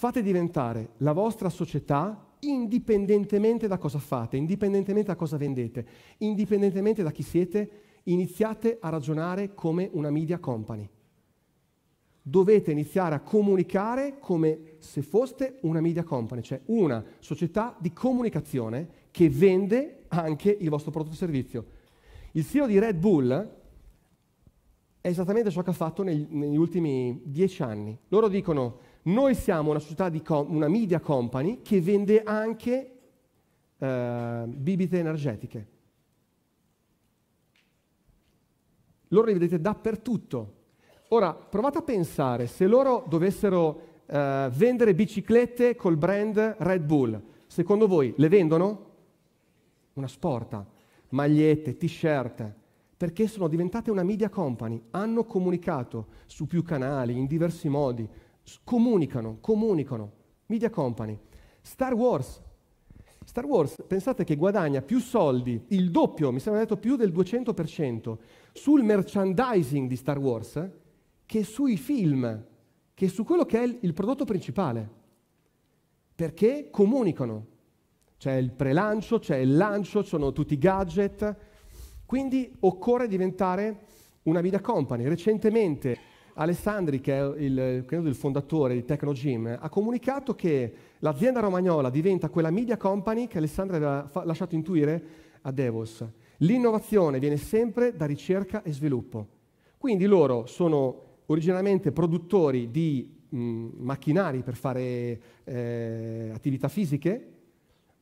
Fate diventare la vostra società indipendentemente da cosa fate, indipendentemente da cosa vendete, indipendentemente da chi siete, iniziate a ragionare come una media company. Dovete iniziare a comunicare come se foste una media company, cioè una società di comunicazione che vende anche il vostro prodotto e servizio. Il CEO di Red Bull è esattamente ciò che ha fatto negli, negli ultimi dieci anni. Loro dicono noi siamo una società di com- una media company che vende anche eh, bibite energetiche. Loro li vedete dappertutto. Ora, provate a pensare, se loro dovessero eh, vendere biciclette col brand Red Bull, secondo voi le vendono? Una sporta, magliette, t-shirt, perché sono diventate una media company, hanno comunicato su più canali, in diversi modi, comunicano, comunicano. Media company. Star Wars. Star Wars, pensate che guadagna più soldi, il doppio, mi sembra detto più del 200%, sul merchandising di Star Wars che sui film, che su quello che è il prodotto principale. Perché comunicano. C'è il prelancio, c'è il lancio, sono tutti i gadget. Quindi occorre diventare una media company. Recentemente Alessandri, che è il, il fondatore di Tecnogym, ha comunicato che l'azienda romagnola diventa quella media company che Alessandri aveva fa- lasciato intuire a Devos. L'innovazione viene sempre da ricerca e sviluppo. Quindi loro sono originariamente produttori di mh, macchinari per fare eh, attività fisiche,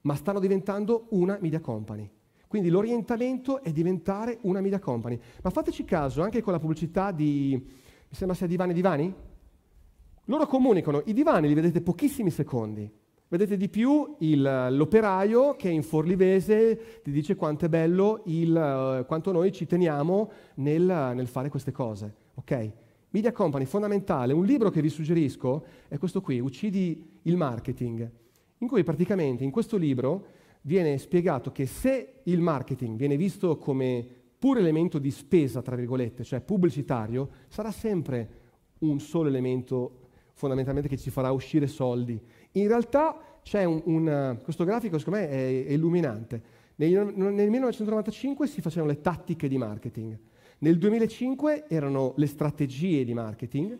ma stanno diventando una media company. Quindi l'orientamento è diventare una media company. Ma fateci caso anche con la pubblicità di mi sembra sia divani divani? Loro comunicano, i divani li vedete pochissimi secondi. Vedete di più il, l'operaio che in forlivese ti dice quanto è bello, il, eh, quanto noi ci teniamo nel, nel fare queste cose. Okay? Media Company, fondamentale. Un libro che vi suggerisco è questo qui, Uccidi il marketing, in cui praticamente in questo libro viene spiegato che se il marketing viene visto come pur elemento di spesa, tra virgolette, cioè pubblicitario, sarà sempre un solo elemento fondamentalmente che ci farà uscire soldi. In realtà c'è un, un questo grafico secondo me è, illuminante. Nel, nel 1995 si facevano le tattiche di marketing, nel 2005 erano le strategie di marketing,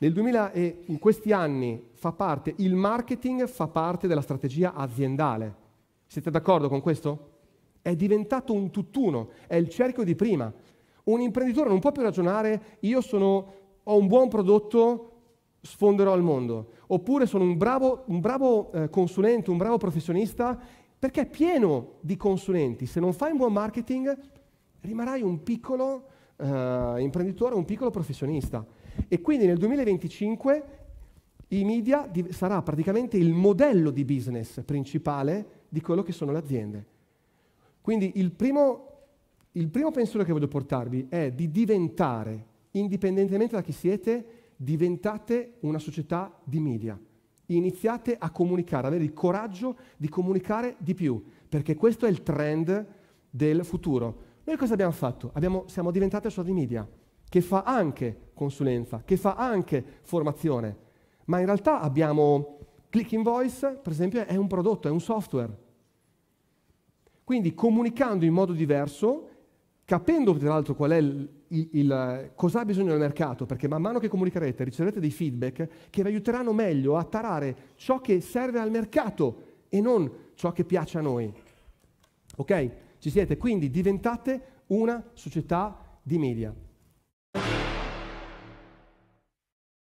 nel 2000 e in questi anni fa parte, il marketing fa parte della strategia aziendale. Siete d'accordo con questo? è diventato un tutt'uno, è il cerchio di prima. Un imprenditore non può più ragionare, io sono, ho un buon prodotto, sfonderò al mondo, oppure sono un bravo, un bravo eh, consulente, un bravo professionista, perché è pieno di consulenti. Se non fai un buon marketing, rimarrai un piccolo eh, imprenditore, un piccolo professionista. E quindi nel 2025 i media sarà praticamente il modello di business principale di quello che sono le aziende. Quindi il primo, il primo pensiero che voglio portarvi è di diventare, indipendentemente da chi siete, diventate una società di media. Iniziate a comunicare, avere il coraggio di comunicare di più, perché questo è il trend del futuro. Noi cosa abbiamo fatto? Abbiamo, siamo diventati una società di media, che fa anche consulenza, che fa anche formazione, ma in realtà abbiamo Click in Voice, per esempio, è un prodotto, è un software quindi comunicando in modo diverso, capendo tra l'altro qual è il, il, il cosa ha bisogno del mercato, perché man mano che comunicherete riceverete dei feedback che vi aiuteranno meglio a tarare ciò che serve al mercato e non ciò che piace a noi. Ok? Ci siete? Quindi diventate una società di media.